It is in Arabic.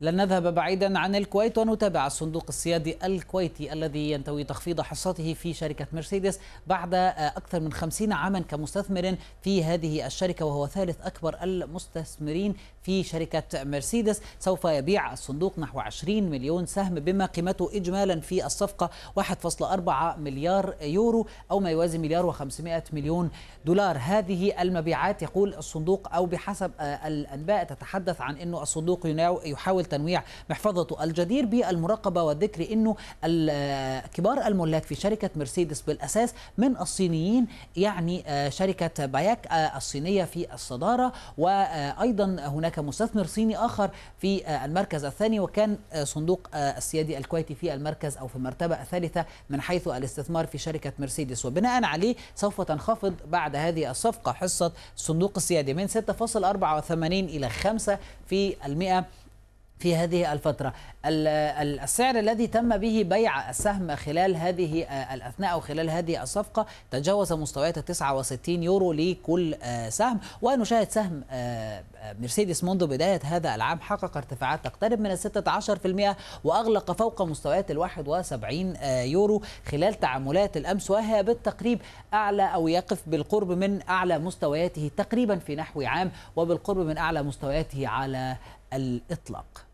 لن نذهب بعيدا عن الكويت ونتابع الصندوق السيادي الكويتي الذي ينتوي تخفيض حصته في شركة مرسيدس بعد أكثر من خمسين عاما كمستثمر في هذه الشركة وهو ثالث أكبر المستثمرين في شركة مرسيدس سوف يبيع الصندوق نحو 20 مليون سهم بما قيمته إجمالا في الصفقة 1.4 مليار يورو أو ما يوازي مليار و500 مليون دولار هذه المبيعات يقول الصندوق أو بحسب الأنباء تتحدث عن أنه الصندوق يحاول تنويع محفظته الجدير بالمراقبه والذكر انه كبار الملاك في شركه مرسيدس بالاساس من الصينيين يعني آه، شركه باياك آه، الصينيه في الصداره وايضا هناك مستثمر صيني اخر في آه، المركز الثاني وكان صندوق السيادي الكويتي في المركز او في المرتبه الثالثه من حيث الاستثمار في شركه مرسيدس وبناء عليه سوف تنخفض بعد هذه الصفقه حصه صندوق السيادي من 6.84 الى 5 في المئة في هذه الفترة السعر الذي تم به بيع السهم خلال هذه آه، الأثناء أو خلال هذه الصفقة تجاوز مستويات 69 يورو لكل آه، سهم ونشاهد سهم آه، مرسيدس منذ بداية هذا العام حقق ارتفاعات تقترب من 16% وأغلق فوق مستويات ال 71 يورو خلال تعاملات الأمس وهي بالتقريب أعلى أو يقف بالقرب من أعلى مستوياته تقريبا في نحو عام وبالقرب من أعلى مستوياته على الإطلاق